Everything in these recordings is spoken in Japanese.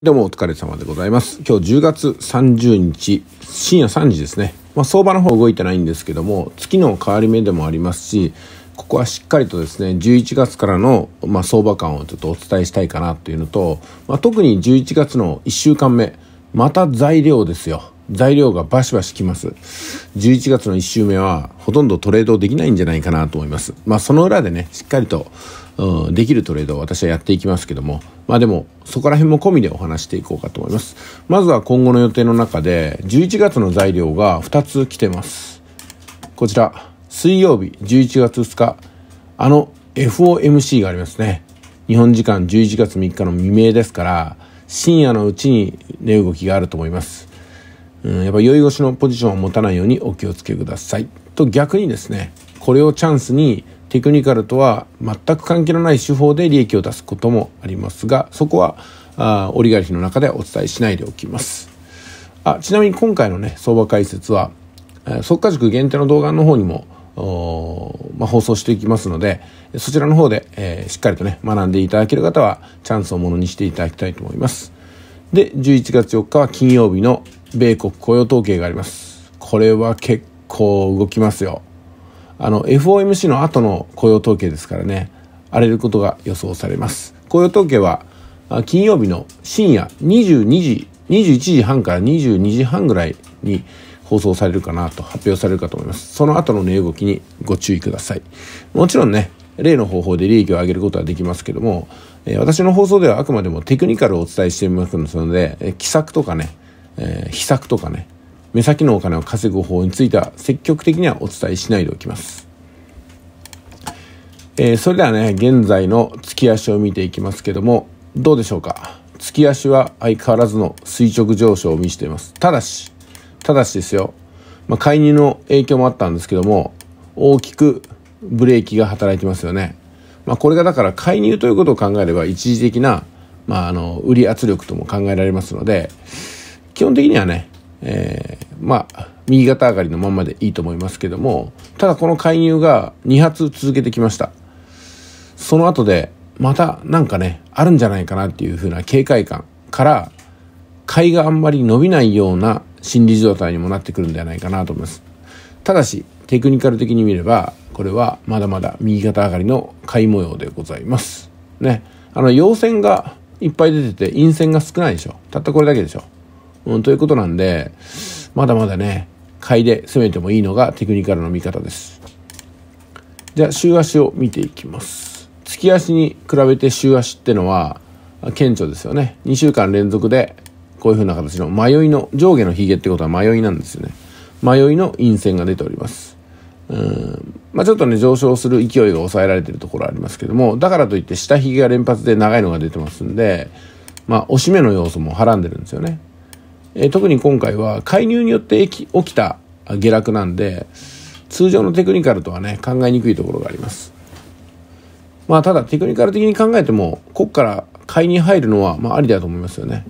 どうもお疲れ様でございます。今日10月30日、深夜3時ですね。まあ、相場の方動いてないんですけども、月の変わり目でもありますし、ここはしっかりとですね、11月からの、まあ、相場感をちょっとお伝えしたいかなというのと、まあ、特に11月の1週間目、また材料ですよ。材料がバシバシきます。11月の1週目はほとんどトレードできないんじゃないかなと思います。まあその裏でね、しっかりと、うん、できるトレードを私はやっていきますけども、まあでもそこら辺も込みでお話していこうかと思います。まずは今後の予定の中で、11月の材料が2つ来てます。こちら、水曜日11月2日、あの FOMC がありますね。日本時間11月3日の未明ですから、深夜のうちに値動きがあると思います。うん、やっぱ酔い腰のポジションを持たないようにお気をつけくださいと逆にですねこれをチャンスにテクニカルとは全く関係のない手法で利益を出すこともありますがそこはあオリガルヒの中ではお伝えしないでおきますあちなみに今回のね相場解説は即価塾限定の動画の方にもまあ、放送していきますのでそちらの方で、えー、しっかりとね学んでいただける方はチャンスをものにしていただきたいと思いますで11月4日は金曜日の米国雇用統計があります。これは結構動きますよ。あの、FOMC の後の雇用統計ですからね、荒れることが予想されます。雇用統計は、金曜日の深夜22時、21時半から22時半ぐらいに放送されるかなと発表されるかと思います。その後の値、動きにご注意ください。もちろんね、例の方法で利益を上げることはできますけども、え私の放送ではあくまでもテクニカルをお伝えしていますので、え奇策とかね、えー、秘策とかね目先のお金を稼ぐ方法については積極的にはお伝えしないでおきます。えー、それではね現在の月足を見ていきますけどもどうでしょうか月足は相変わらずの垂直上昇を見せていますただしただしですよ、まあ、介入の影響もあったんですけども大きくブレーキが働いてますよね、まあ、これがだから介入ということを考えれば一時的な、まあ、あの売り圧力とも考えられますので基本的にはね、えー、まあ、右肩上がりのままでいいと思いますけども、ただこの介入が2発続けてきました。その後で、またなんかね、あるんじゃないかなっていう風な警戒感から、買いがあんまり伸びないような心理状態にもなってくるんではないかなと思います。ただし、テクニカル的に見れば、これはまだまだ右肩上がりの買い模様でございます。ね。あの、陽線がいっぱい出てて、陰線が少ないでしょ。たったこれだけでしょ。うん、ということなんで、まだまだね、買いで攻めてもいいのがテクニカルの見方です。じゃあ、週足を見ていきます。月足に比べて週足ってのは、顕著ですよね。2週間連続で、こういう風な形の迷いの、上下のヒゲってことは迷いなんですよね。迷いの陰線が出ております。うんまあ、ちょっとね上昇する勢いが抑えられてるところありますけどもだからといって下髭が連発で長いのが出てますんでまあおし目の要素もはらんでるんですよねえ特に今回は介入によって起きた下落なんで通常のテクニカルとはね考えにくいところがありますまあただテクニカル的に考えてもこっから買いに入るのはまあありだと思いますよね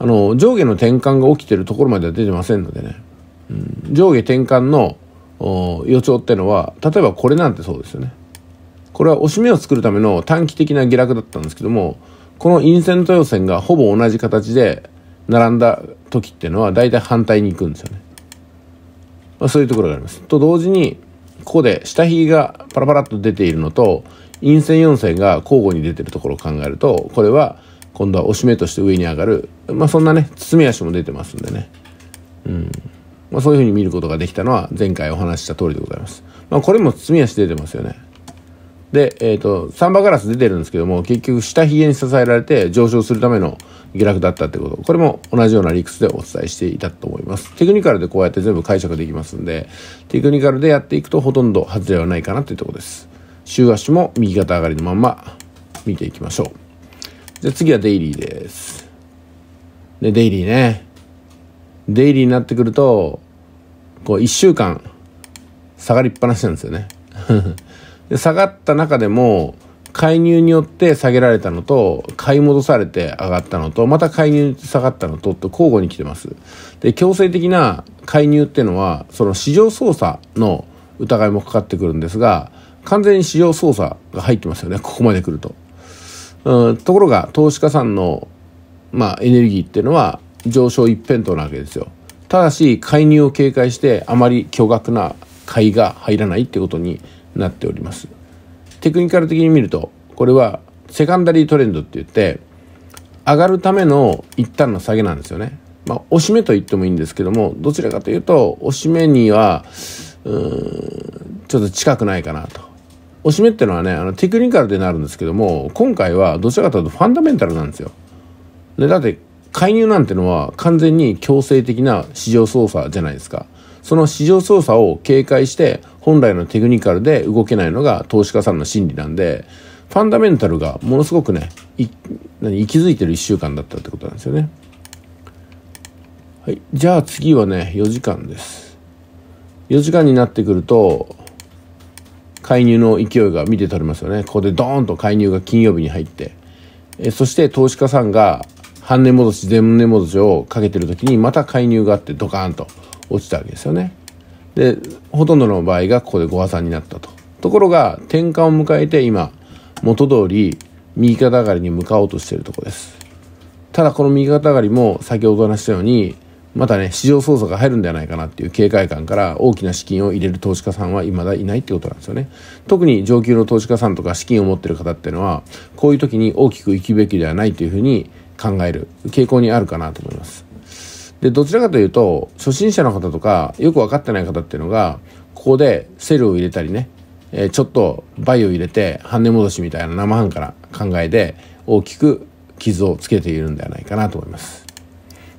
あの上下の転換が起きてるところまでは出てませんのでね、うん、上下転換の予兆ってのは例えばこれなんてそうですよねこれは押し目を作るための短期的な下落だったんですけどもこの陰線と陽線がほぼ同じ形で並んだ時っていうのは大体反対に行くんですよね、まあ、そういうところがありますと同時にここで下髭がパラパラっと出ているのと陰線4線が交互に出てるところを考えるとこれは今度は押し目として上に上がるまあそんなね包み足も出てますんでねうんまあ、そういうふうに見ることができたのは前回お話しした通りでございます。まあ、これも包み足出てますよね。で、えっ、ー、と、サンバガラス出てるんですけども、結局下髭に支えられて上昇するための下落だったってこと。これも同じような理屈でお伝えしていたと思います。テクニカルでこうやって全部解釈できますんで、テクニカルでやっていくとほとんど外れはないかなっていうとこです。週足も右肩上がりのまんま見ていきましょう。じゃ次はデイリーです。で、デイリーね。デイリーになってくると、こう1週間下がりっぱなしなんですよね。で、下がった中でも、介入によって下げられたのと、買い戻されて上がったのと、また介入下がったのと、と交互に来てます。で、強制的な介入っていうのは、その市場操作の疑いもかかってくるんですが、完全に市場操作が入ってますよね、ここまで来ると。うん、ところが、投資家さんの、まあ、エネルギーっていうのは、上昇一辺倒なわけですよ。ただし、介入を警戒して、あまり巨額な買いが入らないってことになっておりますテクニカル的に見るとこれはセカンダリートレンドって言って上がるための一旦の下げなんですよねまあ、押し目と言ってもいいんですけどもどちらかというと押し目にはちょっと近くないかなと押し目っていうのはねあのテクニカルでなるんですけども今回はどちらかというとファンダメンタルなんですよ、でだって介入なんてのは完全に強制的な市場操作じゃないですかその市場操作を警戒して本来のテクニカルで動けないのが投資家さんの心理なんで、ファンダメンタルがものすごくね、い何息づいてる一週間だったってことなんですよね。はい。じゃあ次はね、4時間です。4時間になってくると、介入の勢いが見て取れますよね。ここでドーンと介入が金曜日に入って、えそして投資家さんが半値戻し、全値戻しをかけてる時にまた介入があってドカーンと落ちたわけですよね。でほとんどの場合がここで5破産になったとところが転換を迎えて今元通り右肩上がりに向かおうとしているとこですただこの右肩上がりも先ほどお話したようにまたね市場操作が入るんではないかなっていう警戒感から大きな資金を入れる投資家さんはいまだいないってことなんですよね特に上級の投資家さんとか資金を持ってる方っていうのはこういう時に大きくいくべきではないというふうに考える傾向にあるかなと思いますでどちらかというと初心者の方とかよく分かってない方っていうのがここでセルを入れたりね、えー、ちょっとバイを入れて半値戻しみたいな生半可な考えで大きく傷をつけているんではないかなと思いますだ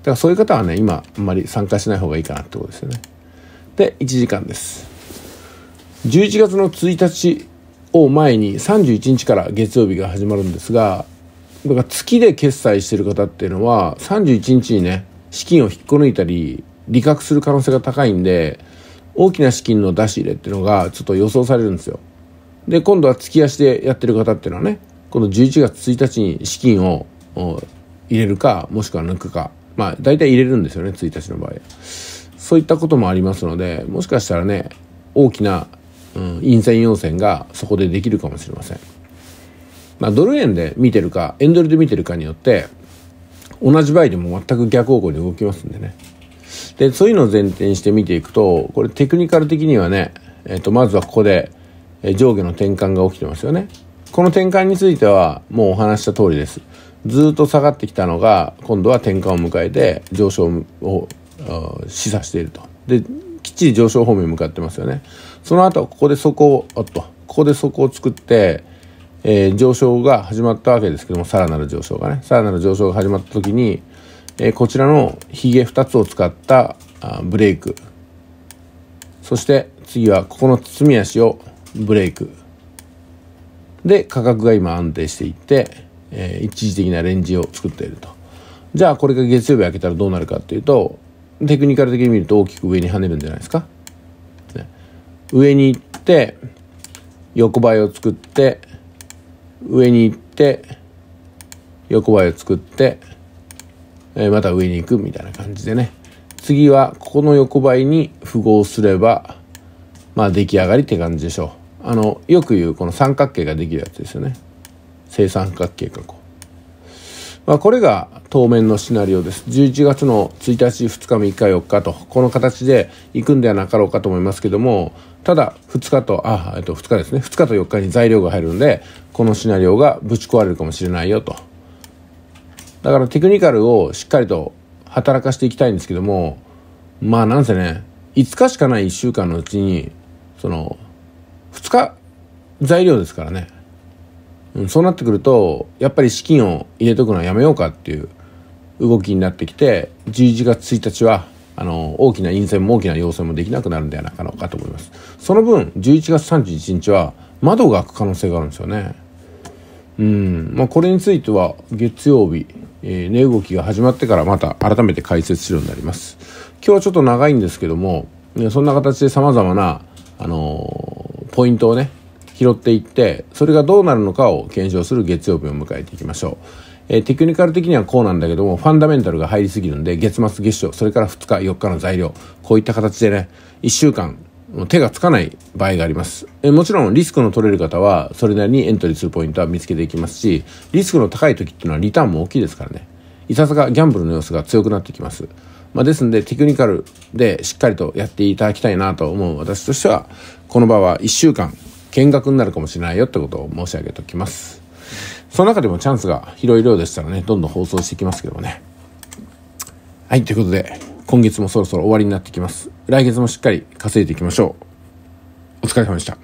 からそういう方はね今あんまり参加しない方がいいかなってことですよねで1時間です11月の1日を前に31日から月曜日が始まるんですがだから月で決済してる方っていうのは31日にね資金を引っこ抜いたり利確する可能性が高いんで大きな資金の出し入れっていうのがちょっと予想されるんですよ。で今度は月足でやってる方っていうのはねこの11月1日に資金を入れるかもしくは抜くかまあ大体入れるんですよね1日の場合そういったこともありますのでもしかしたらね大きな、うん、陰線陽線がそこでできるかもしれません。まあ、ドル円で見てるか円ドルで見てるかによって同じ場合でも全く逆方向に動きますんでねでそういうのを前提にして見ていくとこれテクニカル的にはね、えー、とまずはここで上下の転換が起きてますよねこの転換についてはもうお話した通りですずっと下がってきたのが今度は転換を迎えて上昇を示唆しているとできっちり上昇方面に向かってますよねその後ここで底をおっとここで底を作ってえー、上昇が始まったわけですけどもさらなる上昇がねさらなる上昇が始まった時に、えー、こちらのひげ2つを使ったあブレイクそして次はここの包み足をブレイクで価格が今安定していって、えー、一時的なレンジを作っているとじゃあこれが月曜日開けたらどうなるかっていうとテクニカル的に見ると大きく上に跳ねるんじゃないですか、ね、上に行って横ばいを作って上に行って横ばいを作って、えまた上に行くみたいな感じでね次はここの横ばいに符号すればまあ出来上がりって感じでしょうあのよく言うこの三角形ができるやつですよね正三角形こうまあ、これが当面のシナリオです。11月の1日、2日、3日、4日と、この形で行くんではなかろうかと思いますけども、ただ、2日と、あ、えっと、2日ですね。2日と4日に材料が入るんで、このシナリオがぶち壊れるかもしれないよと。だからテクニカルをしっかりと働かしていきたいんですけども、まあなんせね、5日しかない1週間のうちに、その、2日材料ですからね。うん、そうなってくるとやっぱり資金を入れとくのはやめようかっていう動きになってきて11月1日はあの大きな陰性も大きな陽請もできなくなるんではなかろうかと思いますその分11月31日は窓が開く可能性があるんですよねうんまあ、これについては月曜日、えー、値動きが始まってからまた改めて解説するようになります今日はちょっと長いんですけども、そんな形でさまざまな、あのー、ポイントをね拾っていってそれがどうなるのかを検証する月曜日を迎えていきましょう、えー、テクニカル的にはこうなんだけどもファンダメンタルが入りすぎるんで月末月初それから2日4日の材料こういった形でね1週間手がつかない場合があります。えもちろんリスクの取れる方はそれなりにエントリーするポイントは見つけていきますし、リスクの高い時っていうのはリターンも大きいですからね。いささかギャンブルの様子が強くなってきます。まあ、ですんでテクニカルでしっかりとやっていただきたいなと思う私としては、この場は1週間見学になるかもしれないよってことを申し上げておきます。その中でもチャンスが広い量でしたらね、どんどん放送していきますけどもね。はい、ということで、今月もそろそろ終わりになってきます。来月もしっかり稼いでいきましょう。お疲れ様でした。